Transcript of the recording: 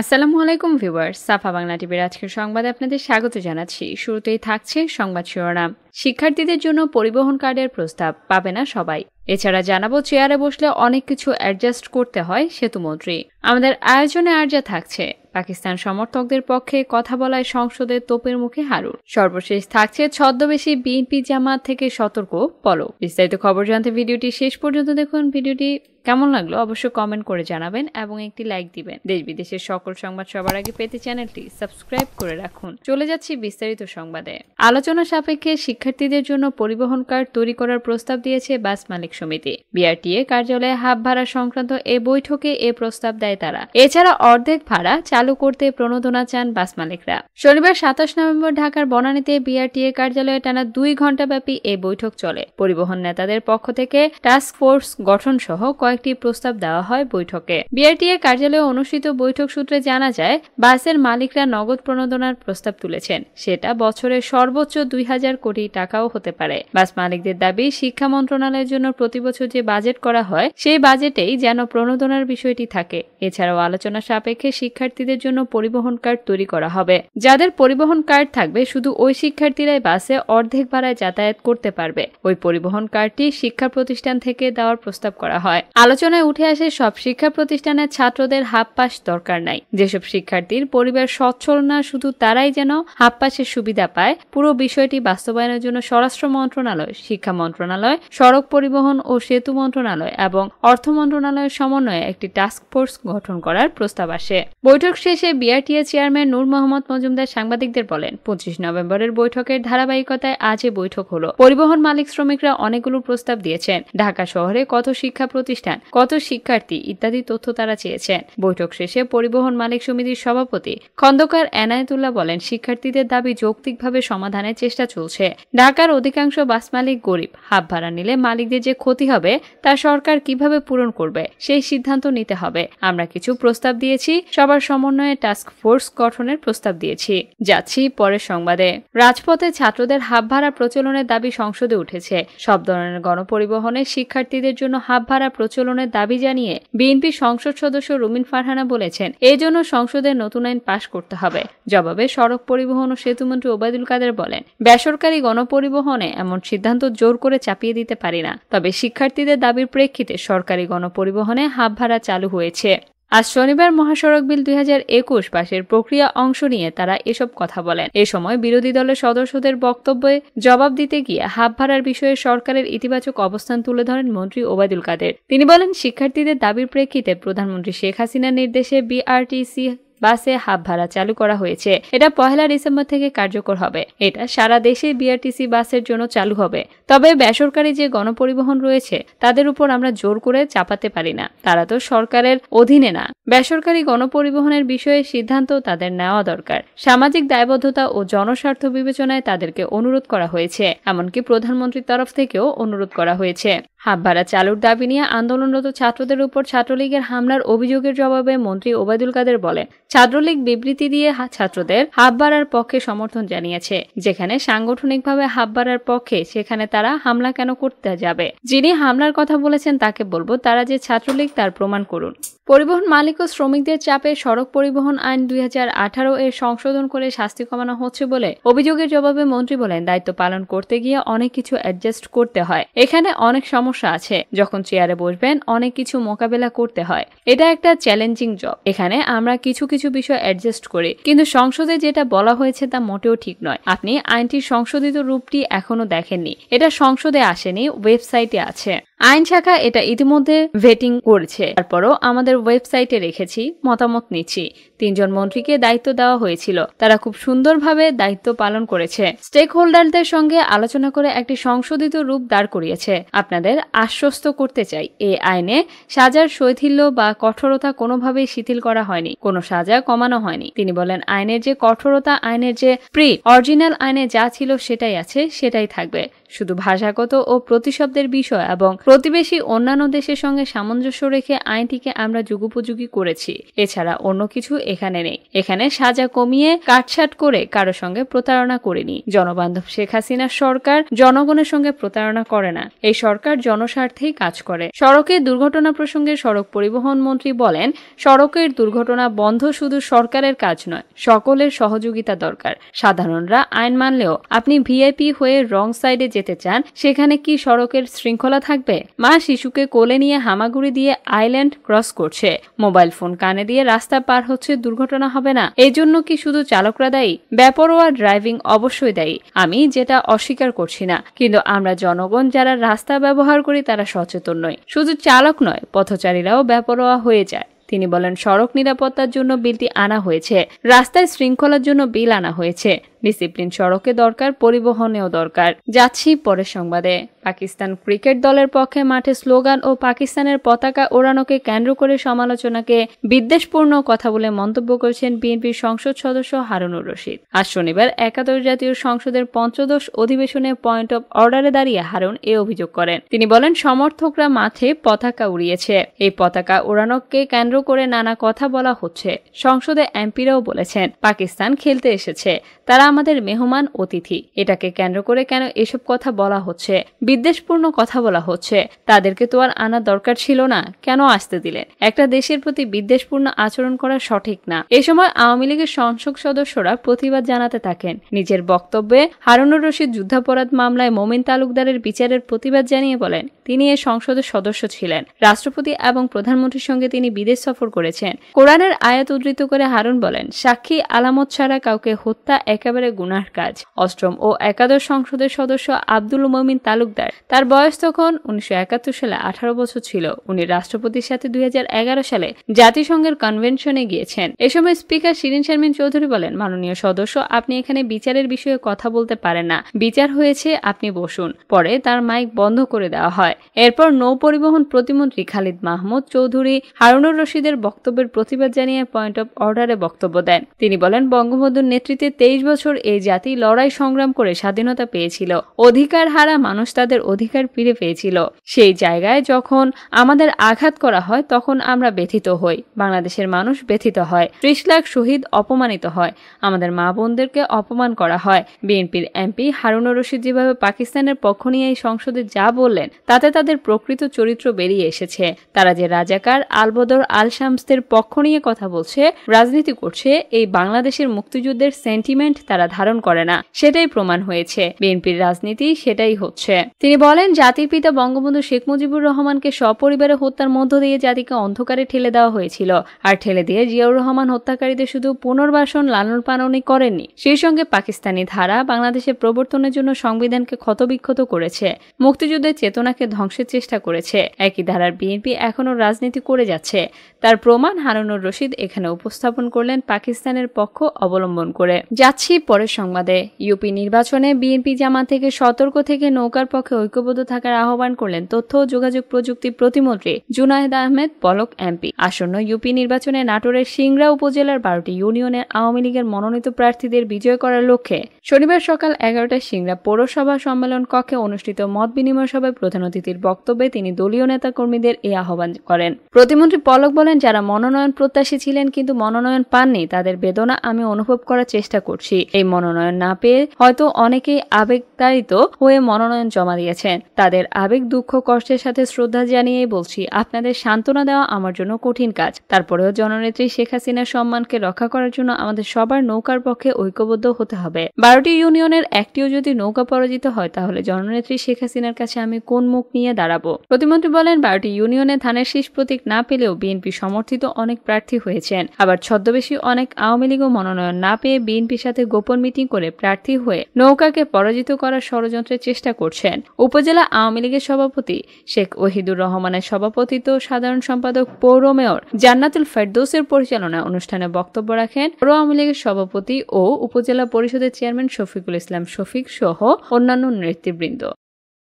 আসসালামু আলাইকুম ভিউয়ার সাফা বাংলা টিভির আজকের সংবাদে আপনাদের স্বাগত জানাচ্ছি শুরুতেই থাকছে সংবাদ শিরোনাম শিক্ষার্থীদের জন্য পরিবহন কার্ডের প্রস্তাব পাবে না সবাই এছাড়া জানাবো চেয়ারে বসলে অনেক কিছু অ্যাডজাস্ট করতে হয় সেতুমন্ত্রী আমাদের আয়োজনে আর যা থাকছে পাকিস্তান সমর্থকদের পক্ষে কথা বলায় সংসদে তোপের মুখে হারুন সর্বশেষ থাকছে ছদ্মবেশী বিএনপি জামাত থেকে সতর্ক পলক বিস্তারিত খবর জানতে ভিডিওটি শেষ পর্যন্ত দেখুন ভিডিওটি কেমন লাগলো অবশ্যই কমেন্ট করে জানাবেন এবং একটি লাইক দিবেন দেশ বিদেশের সকল সংবাদ সবার আগে পেতে চ্যানেলটি সাবস্ক্রাইব করে রাখুন চলে যাচ্ছি বিস্তারিত সংবাদে আলোচনা সাপেক্ষে শিক্ষার্থীদের জন্য পরিবহন কার্ড তৈরি করার প্রস্তাব দিয়েছে বাস মালিক সমিতি বিআরটিএ কার্যালয়ে হাফ ভাড়া সংক্রান্ত এ বৈঠকে এ প্রস্তাব দেয় তারা এছাড়া অর্ধেক ভাড়া চালু করতে প্রণোদনা চান বাস মালিকরা শনিবার সাতাশ নভেম্বর ঢাকার বনানীতে বিআরটিএ কার্যালয়ে টানা দুই ঘন্টা ব্যাপী এ বৈঠক চলে পরিবহন নেতাদের পক্ষ থেকে টাস্ক ফোর্স গঠন সহ কয়েকটি প্রস্তাব দেওয়া হয় বৈঠকে বিআরটিএ কার্যালয়ে অনুষ্ঠিত বৈঠক সূত্রে জানা যায় বাসের মালিকরা নগদ প্রণোদনার প্রস্তাব তুলেছেন সেটা বছরে সর্বোচ্চ দুই হাজার কোটি টাকাও হতে পারে বাস মালিকদের দাবি শিক্ষা মন্ত্রণালয়ের জন্য প্রতিবছর যে বাজেট করা হয় সেই বাজেটেই যেন প্রণোদনার বিষয়টি থাকে এছাড়াও আলোচনা সাপেক্ষে শিক্ষার্থীদের জন্য পরিবহন কার্ড তৈরি করা হবে যাদের পরিবহন কার্ড থাকবে শুধু ওই শিক্ষার্থীরাই বাসে অর্ধেক ভাড়ায় যাতায়াত করতে পারবে ওই পরিবহন কার্ডটি শিক্ষা প্রতিষ্ঠান থেকে দেওয়ার প্রস্তাব করা হয় আলোচনায় উঠে আসে সব শিক্ষা প্রতিষ্ঠানের ছাত্রদের হাফ পাস দরকার নাই যেসব শিক্ষার্থীর পরিবার সচ্ছল না শুধু তারাই যেন হাফ পাসের সুবিধা পায় পুরো বিষয়টি বাস্তবায়নের জন্য স্বরাষ্ট্র মন্ত্রণালয় শিক্ষা মন্ত্রণালয় সড়ক পরিবহন ও সেতু মন্ত্রণালয় এবং অর্থ মন্ত্রণালয়ের সমন্বয়ে একটি টাস্ক ফোর্স গঠন করার প্রস্তাব আসে বৈঠক শেষে বিআরটিএ চেয়ারম্যান নূর মোহাম্মদ মজুমদার সাংবাদিকদের বলেন পঁচিশ নভেম্বরের বৈঠকের ধারাবাহিকতায় আজ বৈঠক হলো পরিবহন মালিক শ্রমিকরা অনেকগুলো প্রস্তাব দিয়েছেন ঢাকা শহরে কত শিক্ষা প্রতিষ্ঠান প্রতিষ্ঠান কত শিক্ষার্থী ইত্যাদি তথ্য তারা চেয়েছেন বৈঠক শেষে পরিবহন মালিক সমিতির সভাপতি খন্দকার এনায়তুল্লাহ বলেন শিক্ষার্থীদের দাবি যৌক্তিকভাবে সমাধানের চেষ্টা চলছে ঢাকার অধিকাংশ বাস মালিক গরিব হাফ ভাড়া নিলে মালিকদের যে ক্ষতি হবে তা সরকার কিভাবে পূরণ করবে সেই সিদ্ধান্ত নিতে হবে আমরা কিছু প্রস্তাব দিয়েছি সবার সমন্বয়ে টাস্ক ফোর্স গঠনের প্রস্তাব দিয়েছি যাচ্ছি পরের সংবাদে রাজপথে ছাত্রদের হাফ ভাড়া প্রচলনের দাবি সংসদে উঠেছে সব ধরনের গণপরিবহনে শিক্ষার্থীদের জন্য হাফ ভাড়া প্রচলন উন্মোচনের দাবি জানিয়ে বিএনপি সংসদ সদস্য রুমিন ফারহানা বলেছেন এজন্য সংসদের নতুন আইন পাশ করতে হবে জবাবে সড়ক পরিবহন ও সেতুমন্ত্রী ওবায়দুল কাদের বলেন বেসরকারি গণপরিবহনে এমন সিদ্ধান্ত জোর করে চাপিয়ে দিতে পারি না তবে শিক্ষার্থীদের দাবির প্রেক্ষিতে সরকারি গণপরিবহনে হাফ ভাড়া চালু হয়েছে আজ শনিবার মহাসড়ক বিল দুই পাশের প্রক্রিয়া অংশ নিয়ে তারা এসব কথা বলেন এ সময় বিরোধী দলের সদস্যদের বক্তব্যে জবাব দিতে গিয়ে হাফ ভাড়ার বিষয়ে সরকারের ইতিবাচক অবস্থান তুলে ধরেন মন্ত্রী ওবায়দুল কাদের তিনি বলেন শিক্ষার্থীদের দাবির প্রেক্ষিতে প্রধানমন্ত্রী শেখ হাসিনার নির্দেশে বিআরটিসি বাসে হাফ ভাড়া চালু করা হয়েছে এটা পহেলা ডিসেম্বর থেকে কার্যকর হবে এটা সারা দেশে বিআরটিসি বাসের জন্য চালু হবে তবে বেসরকারি যে গণপরিবহন রয়েছে তাদের উপর আমরা জোর করে চাপাতে পারি না তারা তো সরকারের অধীনে না বেসরকারি গণপরিবহনের বিষয়ে সিদ্ধান্ত তাদের নেওয়া দরকার সামাজিক দায়বদ্ধতা ও জনস্বার্থ বিবেচনায় তাদেরকে অনুরোধ করা হয়েছে এমনকি প্রধানমন্ত্রীর তরফ থেকেও অনুরোধ করা হয়েছে হাববাড়া চালুর দাবি নিয়ে আন্দোলনরত ছাত্রদের উপর ছাত্রলীগের হামলার অভিযোগের জবাবে মন্ত্রী ওবায়দুল কাদের বলেন ছাত্রলীগ বিবৃতি দিয়ে ছাত্রদের হাববাড়ার পক্ষে সমর্থন জানিয়েছে যেখানে সাংগঠনিকভাবে হাববাড়ার পক্ষে সেখানে তারা হামলা কেন করতে যাবে যিনি হামলার কথা বলেছেন তাকে বলবো তারা যে ছাত্রলীগ তার প্রমাণ করুন পরিবহন মালিক ও শ্রমিকদের চাপে সড়ক পরিবহন আইন দুই এর সংশোধন করে শাস্তি কমানো হচ্ছে বলে অভিযোগের জবাবে মন্ত্রী বলেন দায়িত্ব পালন করতে গিয়ে অনেক কিছু অ্যাডজাস্ট করতে হয় এখানে অনেক সমস্যা আছে যখন চেয়ারে বসবেন অনেক কিছু মোকাবেলা করতে হয় এটা একটা চ্যালেঞ্জিং জব এখানে আমরা কিছু কিছু বিষয় অ্যাডজাস্ট করি কিন্তু সংসদে যেটা বলা হয়েছে তা মোটেও ঠিক নয় আপনি আইনটির সংশোধিত রূপটি এখনো দেখেননি এটা সংসদে আসেনি ওয়েবসাইটে আছে আইন শাখা এটা ইতিমধ্যে ভেটিং করেছে তারপরও আমাদের ওয়েবসাইটে রেখেছি মতামত নিচ্ছি তিনজন মন্ত্রীকে দায়িত্ব দেওয়া হয়েছিল তারা খুব সুন্দরভাবে দায়িত্ব পালন করেছে স্টেক হোল্ডারদের সঙ্গে আলোচনা করে একটি সংশোধিত রূপ দাঁড় করিয়েছে আপনাদের আশ্বস্ত করতে চাই এই আইনে সাজার শৈথিল্য বা কঠোরতা কোনোভাবেই শিথিল করা হয়নি কোনো সাজা কমানো হয়নি তিনি বলেন আইনের যে কঠোরতা আইনের যে প্রি অরিজিনাল আইনে যা ছিল সেটাই আছে সেটাই থাকবে শুধু ভাষাগত ও প্রতিশব্দের বিষয় এবং প্রতিবেশী অন্যান্য দেশের সঙ্গে সামঞ্জস্য রেখে আইনটিকে আমরা যুগোপযোগী করেছি এছাড়া অন্য কিছু এখানে নেই এখানে সাজা কমিয়ে কাটছাট করে কারো সঙ্গে প্রতারণা করেনি জনবান্ধব শেখ হাসিনার সরকার জনগণের সঙ্গে প্রতারণা করে না এই সরকার জনস্বার্থেই কাজ করে সড়কে দুর্ঘটনা প্রসঙ্গে সড়ক পরিবহন মন্ত্রী বলেন সড়কের দুর্ঘটনা বন্ধ শুধু সরকারের কাজ নয় সকলের সহযোগিতা দরকার সাধারণরা আইন মানলেও আপনি ভিআইপি হয়ে রং সাইডে যেতে চান সেখানে কি সড়কের শৃঙ্খলা থাকবে মা শিশুকে কোলে নিয়ে হামাগুড়ি দিয়ে আইল্যান্ড ক্রস করছে মোবাইল ফোন কানে দিয়ে রাস্তা পার হচ্ছে দুর্ঘটনা হবে না এই জন্য কি শুধু চালকরা দায়ী ব্যাপারোয়া ড্রাইভিং অবশ্যই দায়ী আমি যেটা অস্বীকার করছি না কিন্তু আমরা জনগণ যারা রাস্তা ব্যবহার করি তারা সচেতন নয় শুধু চালক নয় পথচারীরাও ব্যাপরোয়া হয়ে যায় তিনি বলেন সড়ক নিরাপত্তার জন্য বিলটি আনা হয়েছে রাস্তায় শৃঙ্খলার জন্য বিল আনা হয়েছে ডিসিপ্লিন সড়কে দরকার পরিবহনেও দরকার যাচ্ছি পরের সংবাদে পাকিস্তান ক্রিকেট দলের পক্ষে মাঠে স্লোগান ও পাকিস্তানের পতাকা ওড়ানোকে কেন্দ্র করে সমালোচনাকে বিদ্বেষপূর্ণ কথা বলে মন্তব্য করেছেন বিএনপির সংসদ সদস্য হারুনুর রশিদ আজ শনিবার একাদশ জাতীয় সংসদের পঞ্চদশ অধিবেশনে পয়েন্ট অব অর্ডারে দাঁড়িয়ে হারুন এ অভিযোগ করেন তিনি বলেন সমর্থকরা মাঠে পতাকা উড়িয়েছে এই পতাকা ওড়ানোকে কেন্দ্র করে নানা কথা বলা হচ্ছে সংসদে এমপিরাও বলেছেন পাকিস্তান খেলতে এসেছে তারা আমাদের মেহমান অতিথি এটাকে কেন্দ্র করে কেন এসব কথা বলা হচ্ছে বিদ্বেষপূর্ণ কথা বলা হচ্ছে তাদেরকে তো আর আনা দরকার ছিল না কেন আসতে দিলেন একটা দেশের প্রতি বিদ্বেষপূর্ণ আচরণ করা সঠিক না এ সময় আওয়ামী লীগের সংসদ সদস্যরা প্রতিবাদ জানাতে থাকেন নিজের বক্তব্যে হারুনুর রশিদ যুদ্ধাপরাধ মামলায় মোমিন তালুকদারের বিচারের প্রতিবাদ জানিয়ে বলেন তিনি এ সংসদের সদস্য ছিলেন রাষ্ট্রপতি এবং প্রধানমন্ত্রীর সঙ্গে তিনি বিদেশ সফর করেছেন কোরআনের আয়াত উদ্ধৃত করে হারুন বলেন সাক্ষী আলামত ছাড়া কাউকে হত্যা একেবারে একেবারে গুনার কাজ অষ্টম ও একাদশ সংসদের সদস্য আব্দুল মমিন তালুকদার তার বয়স তখন উনিশশো সালে আঠারো বছর ছিল উনি রাষ্ট্রপতির সাথে দুই সালে জাতিসংঘের কনভেনশনে গিয়েছেন এ সময় স্পিকার শিরিন শারমিন চৌধুরী বলেন মাননীয় সদস্য আপনি এখানে বিচারের বিষয়ে কথা বলতে পারেন না বিচার হয়েছে আপনি বসুন পরে তার মাইক বন্ধ করে দেওয়া হয় এরপর নৌ পরিবহন প্রতিমন্ত্রী খালিদ মাহমুদ চৌধুরী হারুনুর রশিদের বক্তব্যের প্রতিবাদ জানিয়ে পয়েন্ট অব অর্ডারে বক্তব্য দেন তিনি বলেন বঙ্গবন্ধুর নেতৃত্বে তেইশ বছর বছর এই জাতি লড়াই সংগ্রাম করে স্বাধীনতা পেয়েছিল অধিকার হারা মানুষ তাদের অধিকার ফিরে পেয়েছিল সেই জায়গায় যখন আমাদের আঘাত করা হয় তখন আমরা ব্যথিত হই বাংলাদেশের মানুষ ব্যথিত হয় ত্রিশ লাখ শহীদ অপমানিত হয় আমাদের মা বোনদেরকে অপমান করা হয় বিএনপির এমপি হারুনুর রশিদ যেভাবে পাকিস্তানের পক্ষ নিয়ে এই সংসদে যা বললেন তাতে তাদের প্রকৃত চরিত্র বেরিয়ে এসেছে তারা যে রাজাকার আলবদর আল শামসদের পক্ষ নিয়ে কথা বলছে রাজনীতি করছে এই বাংলাদেশের মুক্তিযুদ্ধের সেন্টিমেন্ট তারা তারা ধারণ করে না সেটাই প্রমাণ হয়েছে বিএনপির রাজনীতি সেটাই হচ্ছে তিনি বলেন জাতির পিতা বঙ্গবন্ধু শেখ মুজিবুর রহমানকে সপরিবারে হত্যার মধ্য দিয়ে জাতিকে অন্ধকারে ঠেলে দেওয়া হয়েছিল আর ঠেলে দিয়ে জিয়াউর রহমান হত্যাকারীদের শুধু পুনর্বাসন লালন পালনই করেননি সেই সঙ্গে পাকিস্তানি ধারা বাংলাদেশে প্রবর্তনের জন্য সংবিধানকে ক্ষতবিক্ষত করেছে মুক্তিযুদ্ধের চেতনাকে ধ্বংসের চেষ্টা করেছে একই ধারার বিএনপি এখনও রাজনীতি করে যাচ্ছে তার প্রমাণ হারানোর রশিদ এখানে উপস্থাপন করলেন পাকিস্তানের পক্ষ অবলম্বন করে যাচ্ছি পরের সংবাদে ইউপি নির্বাচনে বিএনপি জামা থেকে সতর্ক থেকে নৌকার পক্ষে ঐক্যবদ্ধ থাকার আহ্বান করলেন তথ্য ও যোগাযোগ প্রযুক্তি প্রতিমন্ত্রী জুনায়েদ আহমেদ পলক এমপি আসন্ন ইউপি নির্বাচনে নাটোরের সিংড়া উপজেলার বারোটি ইউনিয়নের আওয়ামী লীগের মনোনীত প্রার্থীদের বিজয় করার লক্ষ্যে শনিবার সকাল এগারোটায় সিংড়া পৌরসভা সম্মেলন কক্ষে অনুষ্ঠিত মত বিনিময় সভায় প্রধান অতিথির বক্তব্যে তিনি দলীয় নেতা কর্মীদের এই আহ্বান করেন প্রতিমন্ত্রী পলক বলেন যারা মনোনয়ন প্রত্যাশী ছিলেন কিন্তু মনোনয়ন পাননি তাদের বেদনা আমি অনুভব করার চেষ্টা করছি এই মনোনয়ন না পেয়ে হয়তো অনেকেই আবেগতাড়িত হয়ে মনোনয়ন জমা দিয়েছেন তাদের আবেগ দুঃখ কষ্টের সাথে শ্রদ্ধা জানিয়ে বলছি আপনাদের সান্ত্বনা দেওয়া আমার জন্য কঠিন কাজ তারপরেও জননেত্রী শেখ হাসিনার সম্মানকে রক্ষা করার জন্য আমাদের সবার নৌকার পক্ষে ঐক্যবদ্ধ হতে হবে বারোটি ইউনিয়নের একটিও যদি নৌকা পরাজিত হয় তাহলে জননেত্রী শেখ হাসিনার কাছে আমি কোন মুখ নিয়ে দাঁড়াবো প্রতিমন্ত্রী বলেন বারোটি ইউনিয়নে ধানের শীষ প্রতীক না পেলেও বিএনপি সমর্থিত অনেক প্রার্থী হয়েছেন আবার ছদ্মবেশী অনেক আওয়ামী লীগও মনোনয়ন না পেয়ে বিএনপির সাথে গোপন গোপন মিটিং করে প্রার্থী হয়ে নৌকাকে পরাজিত করার ষড়যন্ত্রের চেষ্টা করছেন উপজেলা আওয়ামী লীগের সভাপতি শেখ ওহিদুর রহমানের সভাপতিত্ব সাধারণ সম্পাদক পৌর মেয়র জান্নাতুল ফেরদৌসের পরিচালনায় অনুষ্ঠানে বক্তব্য রাখেন পৌর আওয়ামী লীগের সভাপতি ও উপজেলা পরিষদের চেয়ারম্যান শফিকুল ইসলাম শফিক সহ অন্যান্য নেতৃবৃন্দ